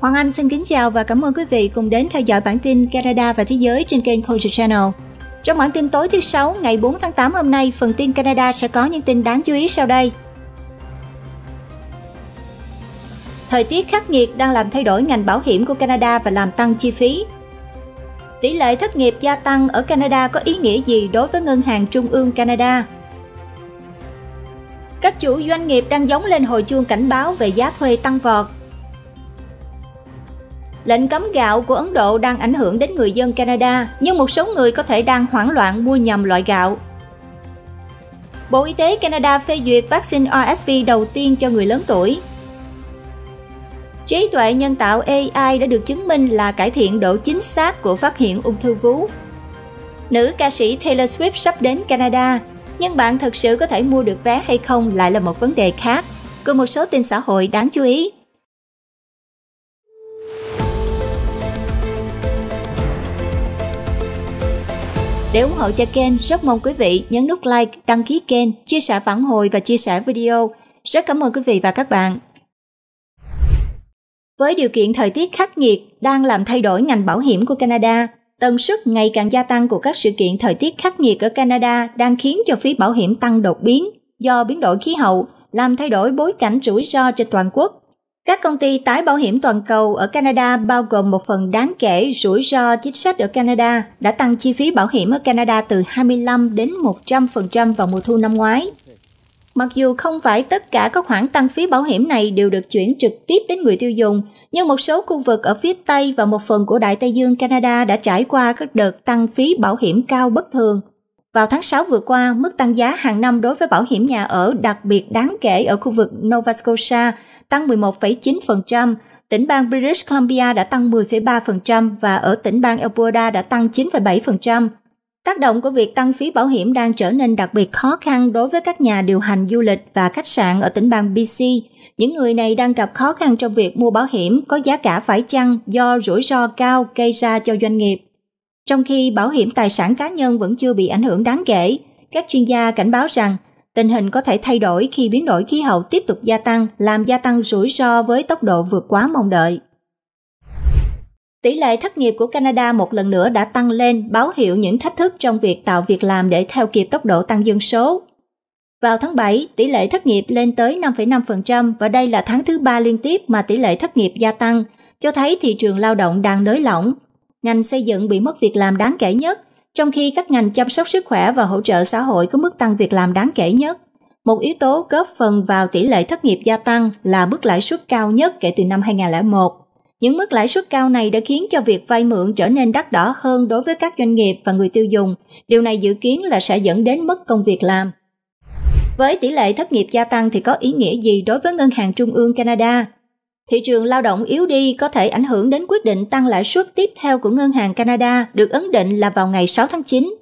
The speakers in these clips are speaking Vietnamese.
Hoàng Anh xin kính chào và cảm ơn quý vị cùng đến theo dõi bản tin Canada và Thế giới trên kênh Culture Channel. Trong bản tin tối thứ Sáu ngày 4 tháng 8 hôm nay, phần tin Canada sẽ có những tin đáng chú ý sau đây. Thời tiết khắc nghiệt đang làm thay đổi ngành bảo hiểm của Canada và làm tăng chi phí. Tỷ lệ thất nghiệp gia tăng ở Canada có ý nghĩa gì đối với Ngân hàng Trung ương Canada? Các chủ doanh nghiệp đang giống lên hồi chuông cảnh báo về giá thuê tăng vọt Lệnh cấm gạo của Ấn Độ đang ảnh hưởng đến người dân Canada, nhưng một số người có thể đang hoảng loạn mua nhầm loại gạo. Bộ Y tế Canada phê duyệt vaccine RSV đầu tiên cho người lớn tuổi. Trí tuệ nhân tạo AI đã được chứng minh là cải thiện độ chính xác của phát hiện ung thư vú. Nữ ca sĩ Taylor Swift sắp đến Canada, nhưng bạn thật sự có thể mua được vé hay không lại là một vấn đề khác. Cùng một số tin xã hội đáng chú ý. Để ủng hộ cho kênh, rất mong quý vị nhấn nút like, đăng ký kênh, chia sẻ phản hồi và chia sẻ video. Rất cảm ơn quý vị và các bạn. Với điều kiện thời tiết khắc nghiệt đang làm thay đổi ngành bảo hiểm của Canada, tần suất ngày càng gia tăng của các sự kiện thời tiết khắc nghiệt ở Canada đang khiến cho phí bảo hiểm tăng đột biến do biến đổi khí hậu, làm thay đổi bối cảnh rủi ro trên toàn quốc các công ty tái bảo hiểm toàn cầu ở Canada bao gồm một phần đáng kể rủi ro chính sách ở Canada đã tăng chi phí bảo hiểm ở Canada từ 25 đến 100% vào mùa thu năm ngoái. Mặc dù không phải tất cả các khoản tăng phí bảo hiểm này đều được chuyển trực tiếp đến người tiêu dùng, nhưng một số khu vực ở phía Tây và một phần của Đại Tây Dương Canada đã trải qua các đợt tăng phí bảo hiểm cao bất thường. Vào tháng 6 vừa qua, mức tăng giá hàng năm đối với bảo hiểm nhà ở đặc biệt đáng kể ở khu vực Nova Scotia tăng 11,9%, tỉnh bang British Columbia đã tăng 10,3% và ở tỉnh bang Alberta đã tăng 9,7%. Tác động của việc tăng phí bảo hiểm đang trở nên đặc biệt khó khăn đối với các nhà điều hành du lịch và khách sạn ở tỉnh bang BC. Những người này đang gặp khó khăn trong việc mua bảo hiểm có giá cả phải chăng do rủi ro cao gây ra cho doanh nghiệp. Trong khi bảo hiểm tài sản cá nhân vẫn chưa bị ảnh hưởng đáng kể, các chuyên gia cảnh báo rằng tình hình có thể thay đổi khi biến đổi khí hậu tiếp tục gia tăng, làm gia tăng rủi ro với tốc độ vượt quá mong đợi. Tỷ lệ thất nghiệp của Canada một lần nữa đã tăng lên, báo hiệu những thách thức trong việc tạo việc làm để theo kịp tốc độ tăng dân số. Vào tháng 7, tỷ lệ thất nghiệp lên tới 5,5% và đây là tháng thứ ba liên tiếp mà tỷ lệ thất nghiệp gia tăng, cho thấy thị trường lao động đang nới lỏng, ngành xây dựng bị mất việc làm đáng kể nhất, trong khi các ngành chăm sóc sức khỏe và hỗ trợ xã hội có mức tăng việc làm đáng kể nhất. Một yếu tố góp phần vào tỷ lệ thất nghiệp gia tăng là mức lãi suất cao nhất kể từ năm 2001. Những mức lãi suất cao này đã khiến cho việc vay mượn trở nên đắt đỏ hơn đối với các doanh nghiệp và người tiêu dùng. Điều này dự kiến là sẽ dẫn đến mất công việc làm. Với tỷ lệ thất nghiệp gia tăng thì có ý nghĩa gì đối với Ngân hàng Trung ương Canada? Thị trường lao động yếu đi có thể ảnh hưởng đến quyết định tăng lãi suất tiếp theo của Ngân hàng Canada được ấn định là vào ngày 6 tháng 9.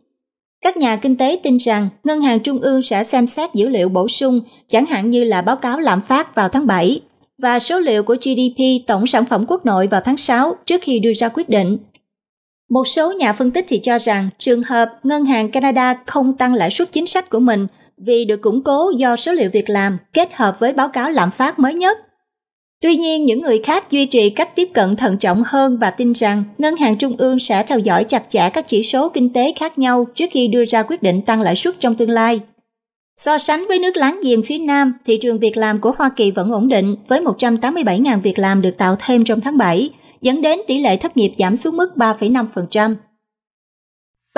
Các nhà kinh tế tin rằng Ngân hàng Trung ương sẽ xem xét dữ liệu bổ sung, chẳng hạn như là báo cáo lạm phát vào tháng 7 và số liệu của GDP tổng sản phẩm quốc nội vào tháng 6 trước khi đưa ra quyết định. Một số nhà phân tích thì cho rằng trường hợp Ngân hàng Canada không tăng lãi suất chính sách của mình vì được củng cố do số liệu việc làm kết hợp với báo cáo lạm phát mới nhất Tuy nhiên, những người khác duy trì cách tiếp cận thận trọng hơn và tin rằng ngân hàng trung ương sẽ theo dõi chặt chẽ các chỉ số kinh tế khác nhau trước khi đưa ra quyết định tăng lãi suất trong tương lai. So sánh với nước láng giềng phía Nam, thị trường việc làm của Hoa Kỳ vẫn ổn định với 187.000 việc làm được tạo thêm trong tháng 7, dẫn đến tỷ lệ thất nghiệp giảm xuống mức 3,5%.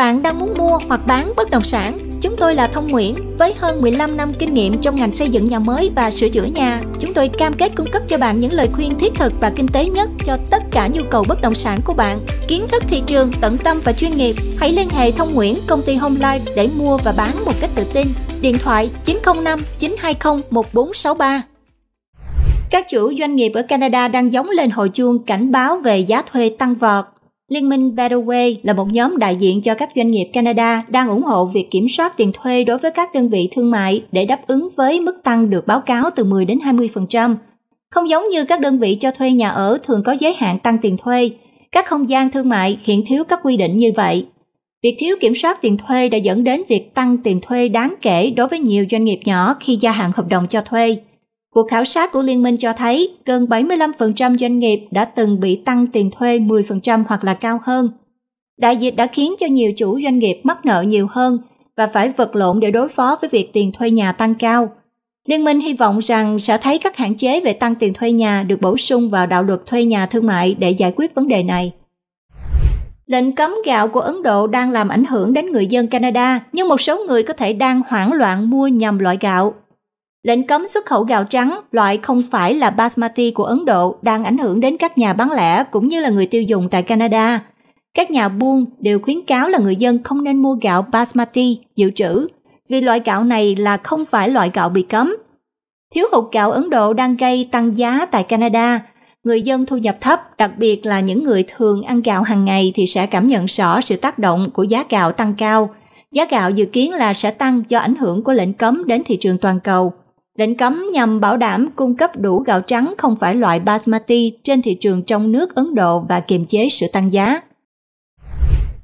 Bạn đang muốn mua hoặc bán bất động sản? Chúng tôi là Thông Nguyễn với hơn 15 năm kinh nghiệm trong ngành xây dựng nhà mới và sửa chữa nhà. Chúng tôi cam kết cung cấp cho bạn những lời khuyên thiết thực và kinh tế nhất cho tất cả nhu cầu bất động sản của bạn. Kiến thức thị trường, tận tâm và chuyên nghiệp. Hãy liên hệ Thông Nguyễn, công ty Home Life để mua và bán một cách tự tin. Điện thoại 905 920 1463. Các chủ doanh nghiệp ở Canada đang giống lên hồi chuông cảnh báo về giá thuê tăng vọt. Liên minh Betterway là một nhóm đại diện cho các doanh nghiệp Canada đang ủng hộ việc kiểm soát tiền thuê đối với các đơn vị thương mại để đáp ứng với mức tăng được báo cáo từ 10 đến 20%. Không giống như các đơn vị cho thuê nhà ở thường có giới hạn tăng tiền thuê, các không gian thương mại hiện thiếu các quy định như vậy. Việc thiếu kiểm soát tiền thuê đã dẫn đến việc tăng tiền thuê đáng kể đối với nhiều doanh nghiệp nhỏ khi gia hạn hợp đồng cho thuê. Cuộc khảo sát của Liên minh cho thấy gần 75% doanh nghiệp đã từng bị tăng tiền thuê 10% hoặc là cao hơn. Đại dịch đã khiến cho nhiều chủ doanh nghiệp mắc nợ nhiều hơn và phải vật lộn để đối phó với việc tiền thuê nhà tăng cao. Liên minh hy vọng rằng sẽ thấy các hạn chế về tăng tiền thuê nhà được bổ sung vào đạo luật thuê nhà thương mại để giải quyết vấn đề này. Lệnh cấm gạo của Ấn Độ đang làm ảnh hưởng đến người dân Canada, nhưng một số người có thể đang hoảng loạn mua nhầm loại gạo Lệnh cấm xuất khẩu gạo trắng, loại không phải là basmati của Ấn Độ, đang ảnh hưởng đến các nhà bán lẻ cũng như là người tiêu dùng tại Canada. Các nhà buôn đều khuyến cáo là người dân không nên mua gạo basmati dự trữ, vì loại gạo này là không phải loại gạo bị cấm. Thiếu hụt gạo Ấn Độ đang gây tăng giá tại Canada. Người dân thu nhập thấp, đặc biệt là những người thường ăn gạo hàng ngày thì sẽ cảm nhận rõ sự tác động của giá gạo tăng cao. Giá gạo dự kiến là sẽ tăng do ảnh hưởng của lệnh cấm đến thị trường toàn cầu. Lệnh cấm nhằm bảo đảm cung cấp đủ gạo trắng không phải loại basmati trên thị trường trong nước Ấn Độ và kiềm chế sự tăng giá.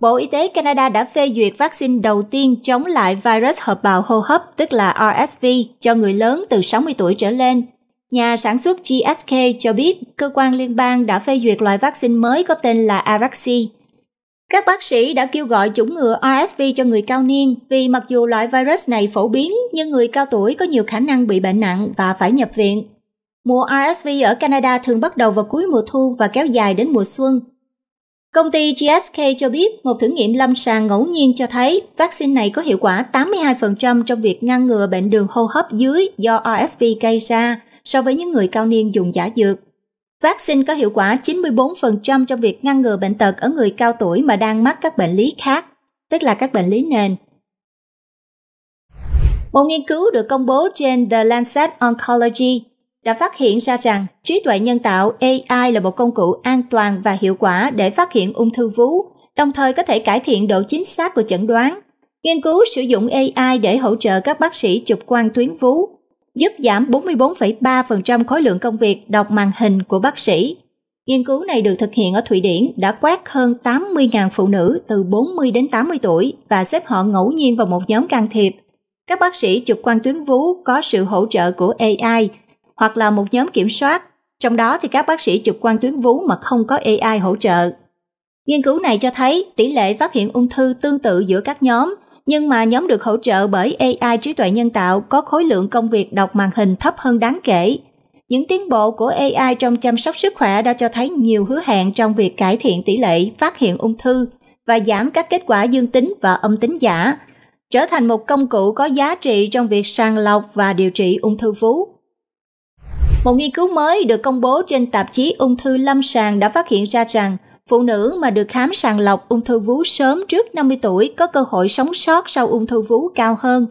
Bộ Y tế Canada đã phê duyệt vaccine đầu tiên chống lại virus hợp bào hô hấp, tức là RSV, cho người lớn từ 60 tuổi trở lên. Nhà sản xuất GSK cho biết cơ quan liên bang đã phê duyệt loại vaccine mới có tên là Araxi, các bác sĩ đã kêu gọi chủng ngừa RSV cho người cao niên vì mặc dù loại virus này phổ biến nhưng người cao tuổi có nhiều khả năng bị bệnh nặng và phải nhập viện. Mùa RSV ở Canada thường bắt đầu vào cuối mùa thu và kéo dài đến mùa xuân. Công ty GSK cho biết một thử nghiệm lâm sàng ngẫu nhiên cho thấy vaccine này có hiệu quả 82% trong việc ngăn ngừa bệnh đường hô hấp dưới do RSV gây ra so với những người cao niên dùng giả dược. Vaccine có hiệu quả 94% trong việc ngăn ngừa bệnh tật ở người cao tuổi mà đang mắc các bệnh lý khác, tức là các bệnh lý nền. Một nghiên cứu được công bố trên The Lancet Oncology đã phát hiện ra rằng trí tuệ nhân tạo AI là một công cụ an toàn và hiệu quả để phát hiện ung thư vú, đồng thời có thể cải thiện độ chính xác của chẩn đoán. Nghiên cứu sử dụng AI để hỗ trợ các bác sĩ chụp quang tuyến vú, giúp giảm 44,3% khối lượng công việc đọc màn hình của bác sĩ. Nghiên cứu này được thực hiện ở Thụy Điển đã quét hơn 80.000 phụ nữ từ 40 đến 80 tuổi và xếp họ ngẫu nhiên vào một nhóm can thiệp. Các bác sĩ chụp quan tuyến vú có sự hỗ trợ của AI hoặc là một nhóm kiểm soát, trong đó thì các bác sĩ chụp quan tuyến vú mà không có AI hỗ trợ. Nghiên cứu này cho thấy tỷ lệ phát hiện ung thư tương tự giữa các nhóm – nhưng mà nhóm được hỗ trợ bởi AI trí tuệ nhân tạo có khối lượng công việc đọc màn hình thấp hơn đáng kể. Những tiến bộ của AI trong chăm sóc sức khỏe đã cho thấy nhiều hứa hẹn trong việc cải thiện tỷ lệ phát hiện ung thư và giảm các kết quả dương tính và âm tính giả, trở thành một công cụ có giá trị trong việc sàng lọc và điều trị ung thư vú. Một nghiên cứu mới được công bố trên tạp chí Ung thư Lâm sàng đã phát hiện ra rằng Phụ nữ mà được khám sàng lọc ung thư vú sớm trước 50 tuổi có cơ hội sống sót sau ung thư vú cao hơn.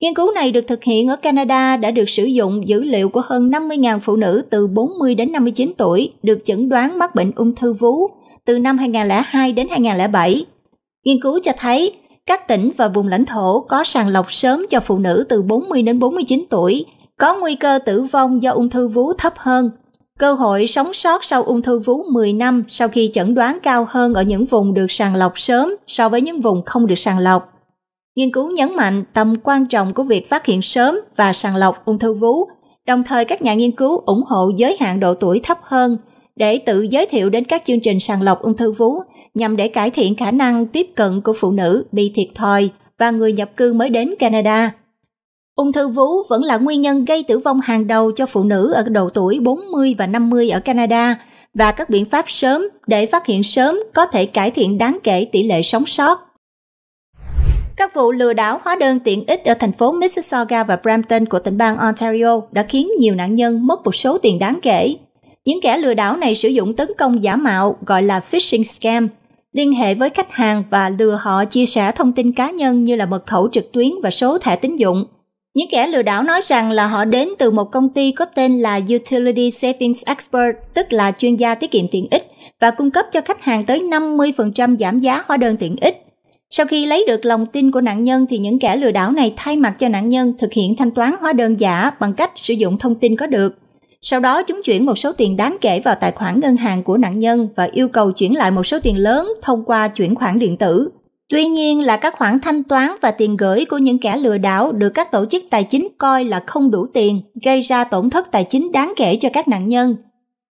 Nghiên cứu này được thực hiện ở Canada đã được sử dụng dữ liệu của hơn 50.000 phụ nữ từ 40 đến 59 tuổi được chẩn đoán mắc bệnh ung thư vú từ năm 2002 đến 2007. Nghiên cứu cho thấy các tỉnh và vùng lãnh thổ có sàng lọc sớm cho phụ nữ từ 40 đến 49 tuổi có nguy cơ tử vong do ung thư vú thấp hơn – Cơ hội sống sót sau ung thư vú 10 năm sau khi chẩn đoán cao hơn ở những vùng được sàng lọc sớm so với những vùng không được sàng lọc. Nghiên cứu nhấn mạnh tầm quan trọng của việc phát hiện sớm và sàng lọc ung thư vú, đồng thời các nhà nghiên cứu ủng hộ giới hạn độ tuổi thấp hơn để tự giới thiệu đến các chương trình sàng lọc ung thư vú nhằm để cải thiện khả năng tiếp cận của phụ nữ bị thiệt thòi và người nhập cư mới đến Canada Ung thư vú vẫn là nguyên nhân gây tử vong hàng đầu cho phụ nữ ở độ tuổi 40 và 50 ở Canada và các biện pháp sớm để phát hiện sớm có thể cải thiện đáng kể tỷ lệ sống sót. Các vụ lừa đảo hóa đơn tiện ích ở thành phố Mississauga và Brampton của tỉnh bang Ontario đã khiến nhiều nạn nhân mất một số tiền đáng kể. Những kẻ lừa đảo này sử dụng tấn công giả mạo gọi là phishing scam, liên hệ với khách hàng và lừa họ chia sẻ thông tin cá nhân như là mật khẩu trực tuyến và số thẻ tín dụng – những kẻ lừa đảo nói rằng là họ đến từ một công ty có tên là Utility Savings Expert, tức là chuyên gia tiết kiệm tiện ích, và cung cấp cho khách hàng tới 50% giảm giá hóa đơn tiện ích. Sau khi lấy được lòng tin của nạn nhân thì những kẻ lừa đảo này thay mặt cho nạn nhân thực hiện thanh toán hóa đơn giả bằng cách sử dụng thông tin có được. Sau đó chúng chuyển một số tiền đáng kể vào tài khoản ngân hàng của nạn nhân và yêu cầu chuyển lại một số tiền lớn thông qua chuyển khoản điện tử. Tuy nhiên là các khoản thanh toán và tiền gửi của những kẻ lừa đảo được các tổ chức tài chính coi là không đủ tiền, gây ra tổn thất tài chính đáng kể cho các nạn nhân.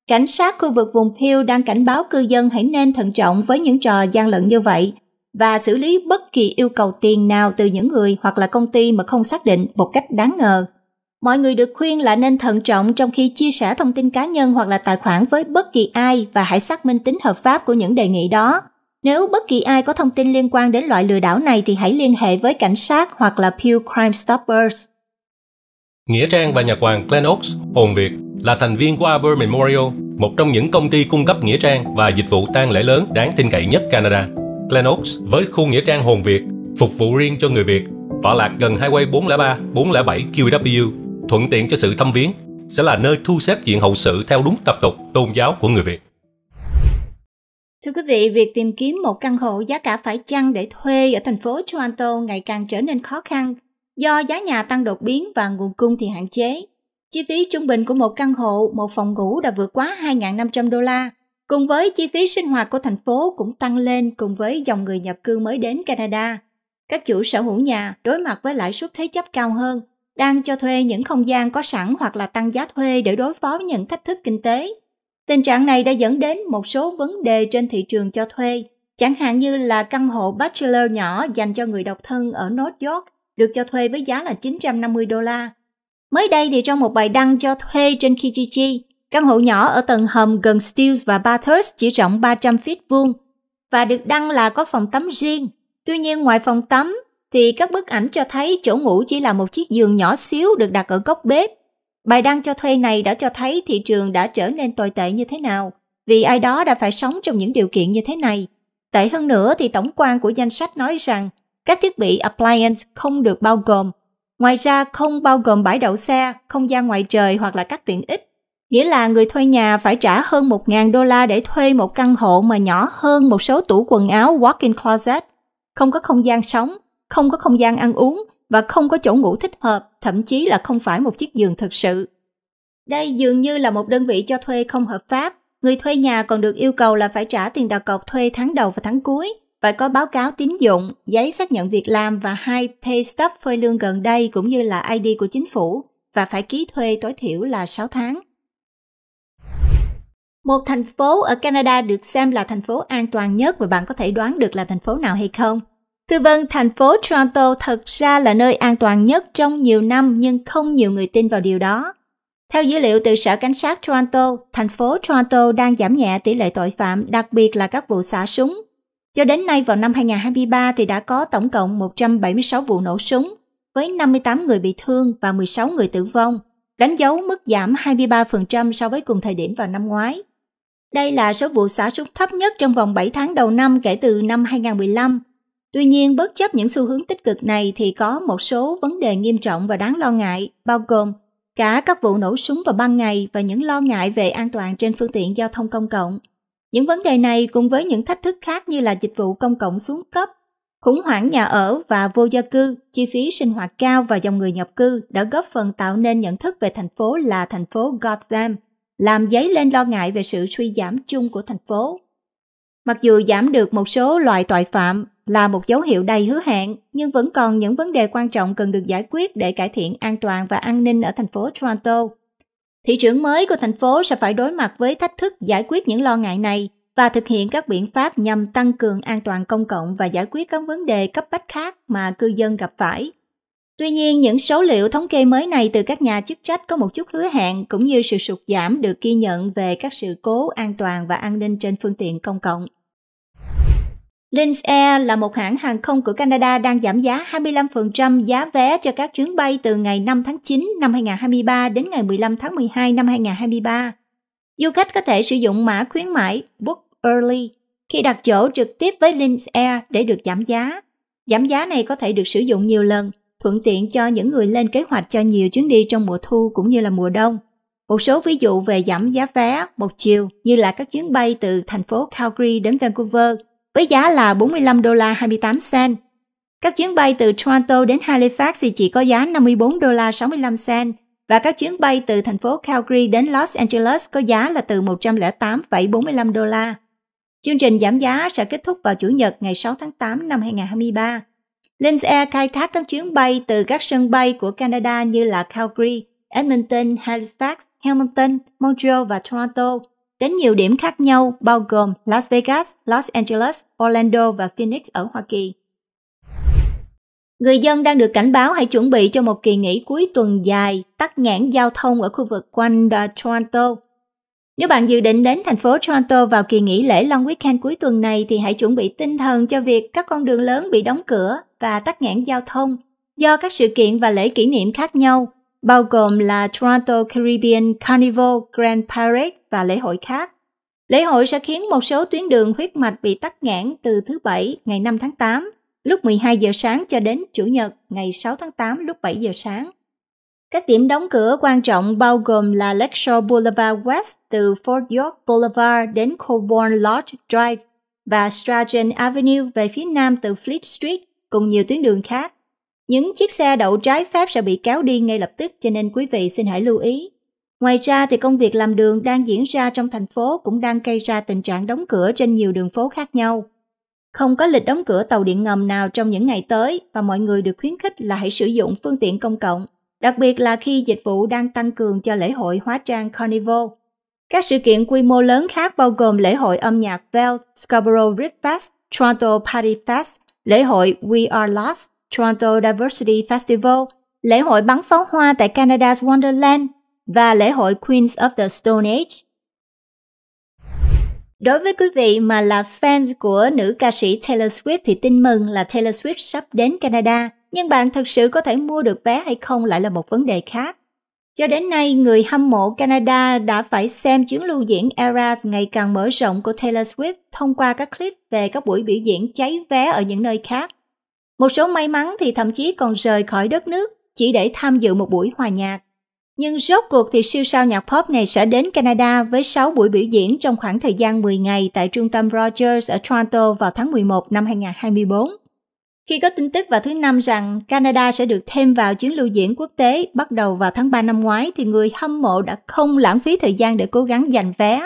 Cảnh sát khu vực vùng Peel đang cảnh báo cư dân hãy nên thận trọng với những trò gian lận như vậy và xử lý bất kỳ yêu cầu tiền nào từ những người hoặc là công ty mà không xác định một cách đáng ngờ. Mọi người được khuyên là nên thận trọng trong khi chia sẻ thông tin cá nhân hoặc là tài khoản với bất kỳ ai và hãy xác minh tính hợp pháp của những đề nghị đó nếu bất kỳ ai có thông tin liên quan đến loại lừa đảo này thì hãy liên hệ với cảnh sát hoặc là Pew Crime Stoppers. Nghĩa Trang và nhà Hoàng Glen Oaks, Hồn Việt là thành viên của Arbor Memorial, một trong những công ty cung cấp nghĩa trang và dịch vụ tang lễ lớn đáng tin cậy nhất Canada. Glen Oaks với khu nghĩa trang Hồn Việt phục vụ riêng cho người Việt, tọa lạc gần highway 403, 407 QW, thuận tiện cho sự thăm viếng, sẽ là nơi thu xếp chuyện hậu sự theo đúng tập tục tôn giáo của người Việt. Thưa quý vị, việc tìm kiếm một căn hộ giá cả phải chăng để thuê ở thành phố Toronto ngày càng trở nên khó khăn do giá nhà tăng đột biến và nguồn cung thì hạn chế. Chi phí trung bình của một căn hộ, một phòng ngủ đã vượt quá 2.500 đô la, cùng với chi phí sinh hoạt của thành phố cũng tăng lên cùng với dòng người nhập cư mới đến Canada. Các chủ sở hữu nhà đối mặt với lãi suất thế chấp cao hơn, đang cho thuê những không gian có sẵn hoặc là tăng giá thuê để đối phó với những thách thức kinh tế Tình trạng này đã dẫn đến một số vấn đề trên thị trường cho thuê, chẳng hạn như là căn hộ bachelor nhỏ dành cho người độc thân ở North York được cho thuê với giá là 950 đô la. Mới đây thì trong một bài đăng cho thuê trên Kijiji, căn hộ nhỏ ở tầng hầm gần Steeles và Bathurst chỉ rộng 300 feet vuông và được đăng là có phòng tắm riêng. Tuy nhiên ngoài phòng tắm thì các bức ảnh cho thấy chỗ ngủ chỉ là một chiếc giường nhỏ xíu được đặt ở góc bếp Bài đăng cho thuê này đã cho thấy thị trường đã trở nên tồi tệ như thế nào, vì ai đó đã phải sống trong những điều kiện như thế này. Tệ hơn nữa thì tổng quan của danh sách nói rằng các thiết bị appliance không được bao gồm. Ngoài ra không bao gồm bãi đậu xe, không gian ngoài trời hoặc là các tiện ích. Nghĩa là người thuê nhà phải trả hơn 1.000 đô la để thuê một căn hộ mà nhỏ hơn một số tủ quần áo walk-in closet. Không có không gian sống, không có không gian ăn uống, và không có chỗ ngủ thích hợp, thậm chí là không phải một chiếc giường thực sự. Đây dường như là một đơn vị cho thuê không hợp pháp, người thuê nhà còn được yêu cầu là phải trả tiền đặt cọc thuê tháng đầu và tháng cuối, phải có báo cáo tín dụng, giấy xác nhận việc làm và hai pay stub phơi lương gần đây cũng như là ID của chính phủ và phải ký thuê tối thiểu là 6 tháng. Một thành phố ở Canada được xem là thành phố an toàn nhất và bạn có thể đoán được là thành phố nào hay không? Tư vấn thành phố Toronto thật ra là nơi an toàn nhất trong nhiều năm nhưng không nhiều người tin vào điều đó. Theo dữ liệu từ Sở Cảnh sát Toronto, thành phố Toronto đang giảm nhẹ tỷ lệ tội phạm, đặc biệt là các vụ xả súng. Cho đến nay vào năm 2023 thì đã có tổng cộng 176 vụ nổ súng, với 58 người bị thương và 16 người tử vong, đánh dấu mức giảm 23% so với cùng thời điểm vào năm ngoái. Đây là số vụ xả súng thấp nhất trong vòng 7 tháng đầu năm kể từ năm 2015 Tuy nhiên, bất chấp những xu hướng tích cực này thì có một số vấn đề nghiêm trọng và đáng lo ngại, bao gồm cả các vụ nổ súng vào ban ngày và những lo ngại về an toàn trên phương tiện giao thông công cộng. Những vấn đề này cùng với những thách thức khác như là dịch vụ công cộng xuống cấp, khủng hoảng nhà ở và vô gia cư, chi phí sinh hoạt cao và dòng người nhập cư đã góp phần tạo nên nhận thức về thành phố là thành phố Gotham, làm dấy lên lo ngại về sự suy giảm chung của thành phố. Mặc dù giảm được một số loại tội phạm là một dấu hiệu đầy hứa hẹn, nhưng vẫn còn những vấn đề quan trọng cần được giải quyết để cải thiện an toàn và an ninh ở thành phố Toronto. Thị trưởng mới của thành phố sẽ phải đối mặt với thách thức giải quyết những lo ngại này và thực hiện các biện pháp nhằm tăng cường an toàn công cộng và giải quyết các vấn đề cấp bách khác mà cư dân gặp phải. Tuy nhiên, những số liệu thống kê mới này từ các nhà chức trách có một chút hứa hẹn cũng như sự sụt giảm được ghi nhận về các sự cố an toàn và an ninh trên phương tiện công cộng. Lynx Air là một hãng hàng không của Canada đang giảm giá 25% giá vé cho các chuyến bay từ ngày 5 tháng 9 năm 2023 đến ngày 15 tháng 12 năm 2023. Du khách có thể sử dụng mã khuyến mãi Book Early khi đặt chỗ trực tiếp với Lynx Air để được giảm giá. Giảm giá này có thể được sử dụng nhiều lần, thuận tiện cho những người lên kế hoạch cho nhiều chuyến đi trong mùa thu cũng như là mùa đông. Một số ví dụ về giảm giá vé một chiều như là các chuyến bay từ thành phố Calgary đến Vancouver – với giá là 45 đô la 28 cent. Các chuyến bay từ Toronto đến Halifax thì chỉ có giá 54 đô la 65 cent và các chuyến bay từ thành phố Calgary đến Los Angeles có giá là từ 108,45 đô la. Chương trình giảm giá sẽ kết thúc vào Chủ nhật ngày 6 tháng 8 năm 2023. Lynx Air khai thác các chuyến bay từ các sân bay của Canada như là Calgary, Edmonton, Halifax, Hamilton, Montreal và Toronto – đến nhiều điểm khác nhau bao gồm Las Vegas, Los Angeles, Orlando và Phoenix ở Hoa Kỳ. Người dân đang được cảnh báo hãy chuẩn bị cho một kỳ nghỉ cuối tuần dài, tắt ngãn giao thông ở khu vực quanh Toronto. Nếu bạn dự định đến thành phố Toronto vào kỳ nghỉ lễ Long Weekend cuối tuần này thì hãy chuẩn bị tinh thần cho việc các con đường lớn bị đóng cửa và tắt ngãn giao thông do các sự kiện và lễ kỷ niệm khác nhau, bao gồm là Toronto Caribbean Carnival Grand Parade, và lễ hội khác. Lễ hội sẽ khiến một số tuyến đường huyết mạch bị tắc nghẽn từ thứ Bảy ngày 5 tháng 8 lúc 12 giờ sáng cho đến Chủ nhật ngày 6 tháng 8 lúc 7 giờ sáng. Các điểm đóng cửa quan trọng bao gồm là Lakeshore Boulevard West từ Fort York Boulevard đến Colborne Lodge Drive và Strachan Avenue về phía nam từ Fleet Street cùng nhiều tuyến đường khác. Những chiếc xe đậu trái phép sẽ bị kéo đi ngay lập tức cho nên quý vị xin hãy lưu ý. Ngoài ra thì công việc làm đường đang diễn ra trong thành phố cũng đang gây ra tình trạng đóng cửa trên nhiều đường phố khác nhau. Không có lịch đóng cửa tàu điện ngầm nào trong những ngày tới và mọi người được khuyến khích là hãy sử dụng phương tiện công cộng, đặc biệt là khi dịch vụ đang tăng cường cho lễ hội hóa trang Carnival. Các sự kiện quy mô lớn khác bao gồm lễ hội âm nhạc Vale Scarborough Riff Fest, Toronto Party Fest, lễ hội We Are Lost, Toronto Diversity Festival, lễ hội bắn pháo hoa tại Canada's Wonderland và lễ hội Queens of the Stone Age. Đối với quý vị mà là fan của nữ ca sĩ Taylor Swift thì tin mừng là Taylor Swift sắp đến Canada, nhưng bạn thật sự có thể mua được vé hay không lại là một vấn đề khác. Cho đến nay, người hâm mộ Canada đã phải xem chuyến lưu diễn Eras ngày càng mở rộng của Taylor Swift thông qua các clip về các buổi biểu diễn cháy vé ở những nơi khác. Một số may mắn thì thậm chí còn rời khỏi đất nước chỉ để tham dự một buổi hòa nhạc. Nhưng rốt cuộc thì siêu sao nhạc pop này sẽ đến Canada với 6 buổi biểu diễn trong khoảng thời gian 10 ngày tại trung tâm Rogers ở Toronto vào tháng 11 năm 2024. Khi có tin tức vào thứ năm rằng Canada sẽ được thêm vào chuyến lưu diễn quốc tế bắt đầu vào tháng 3 năm ngoái thì người hâm mộ đã không lãng phí thời gian để cố gắng giành vé.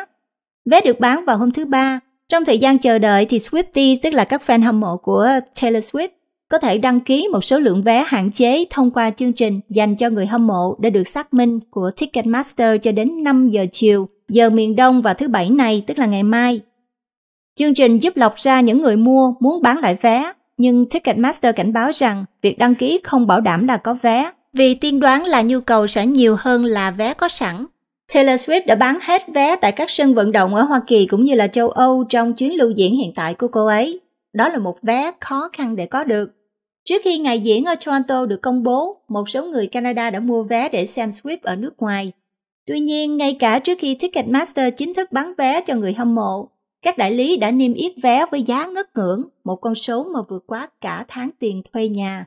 Vé được bán vào hôm thứ ba. Trong thời gian chờ đợi thì Swifties tức là các fan hâm mộ của Taylor Swift có thể đăng ký một số lượng vé hạn chế thông qua chương trình dành cho người hâm mộ đã được xác minh của Ticketmaster cho đến 5 giờ chiều, giờ miền Đông vào thứ Bảy này, tức là ngày mai. Chương trình giúp lọc ra những người mua muốn bán lại vé, nhưng Ticketmaster cảnh báo rằng việc đăng ký không bảo đảm là có vé, vì tiên đoán là nhu cầu sẽ nhiều hơn là vé có sẵn. Taylor Swift đã bán hết vé tại các sân vận động ở Hoa Kỳ cũng như là châu Âu trong chuyến lưu diễn hiện tại của cô ấy. Đó là một vé khó khăn để có được. Trước khi ngày diễn ở Toronto được công bố, một số người Canada đã mua vé để xem Swift ở nước ngoài. Tuy nhiên, ngay cả trước khi Ticketmaster chính thức bán vé cho người hâm mộ, các đại lý đã niêm yết vé với giá ngất ngưỡng, một con số mà vượt quá cả tháng tiền thuê nhà.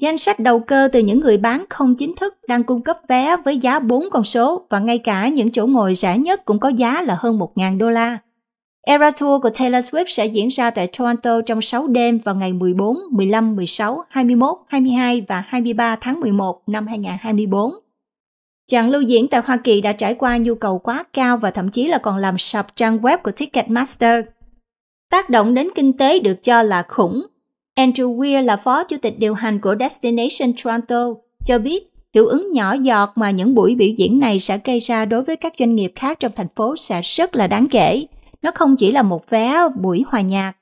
Danh sách đầu cơ từ những người bán không chính thức đang cung cấp vé với giá 4 con số và ngay cả những chỗ ngồi rẻ nhất cũng có giá là hơn 1.000 đô la. Era Tour của Taylor Swift sẽ diễn ra tại Toronto trong 6 đêm vào ngày 14, 15, 16, 21, 22 và 23 tháng 11 năm 2024. Chặng lưu diễn tại Hoa Kỳ đã trải qua nhu cầu quá cao và thậm chí là còn làm sập trang web của Ticketmaster. Tác động đến kinh tế được cho là khủng. Andrew Weir là phó chủ tịch điều hành của Destination Toronto cho biết hiệu ứng nhỏ giọt mà những buổi biểu diễn này sẽ gây ra đối với các doanh nghiệp khác trong thành phố sẽ rất là đáng kể. Nó không chỉ là một vé buổi hòa nhạc.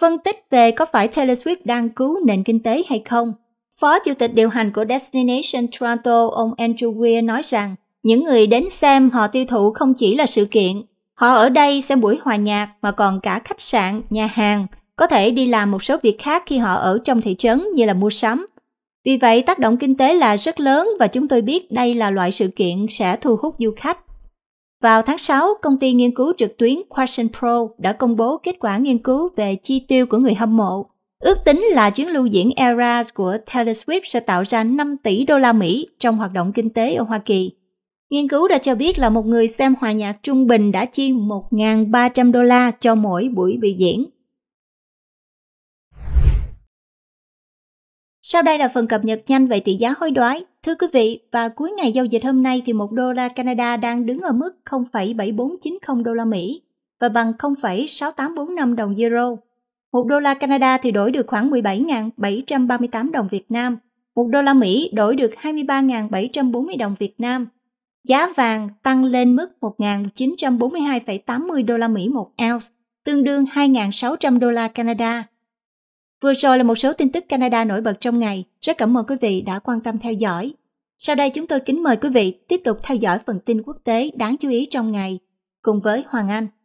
Phân tích về có phải Taylor Swift đang cứu nền kinh tế hay không, Phó Chủ tịch điều hành của Destination Toronto ông Andrew Weir nói rằng những người đến xem họ tiêu thụ không chỉ là sự kiện. Họ ở đây xem buổi hòa nhạc mà còn cả khách sạn, nhà hàng, có thể đi làm một số việc khác khi họ ở trong thị trấn như là mua sắm. Vì vậy, tác động kinh tế là rất lớn và chúng tôi biết đây là loại sự kiện sẽ thu hút du khách. Vào tháng 6, công ty nghiên cứu trực tuyến Question Pro đã công bố kết quả nghiên cứu về chi tiêu của người hâm mộ. Ước tính là chuyến lưu diễn Eras của Taylor Swift sẽ tạo ra 5 tỷ đô la Mỹ trong hoạt động kinh tế ở Hoa Kỳ. Nghiên cứu đã cho biết là một người xem hòa nhạc trung bình đã chi 1.300 đô la cho mỗi buổi biểu diễn. Sau đây là phần cập nhật nhanh về tỷ giá hối đoái. Thưa quý vị, và cuối ngày giao dịch hôm nay thì 1 đô la Canada đang đứng ở mức 0,7490 đô la Mỹ và bằng 0,6845 đồng euro. 1 đô la Canada thì đổi được khoảng 17.738 đồng Việt Nam. 1 đô la Mỹ đổi được 23.740 đồng Việt Nam. Giá vàng tăng lên mức 1.942,80 đô la Mỹ một ounce, tương đương 2.600 đô la Canada. Vừa rồi là một số tin tức Canada nổi bật trong ngày. Rất cảm ơn quý vị đã quan tâm theo dõi. Sau đây chúng tôi kính mời quý vị tiếp tục theo dõi phần tin quốc tế đáng chú ý trong ngày cùng với Hoàng Anh.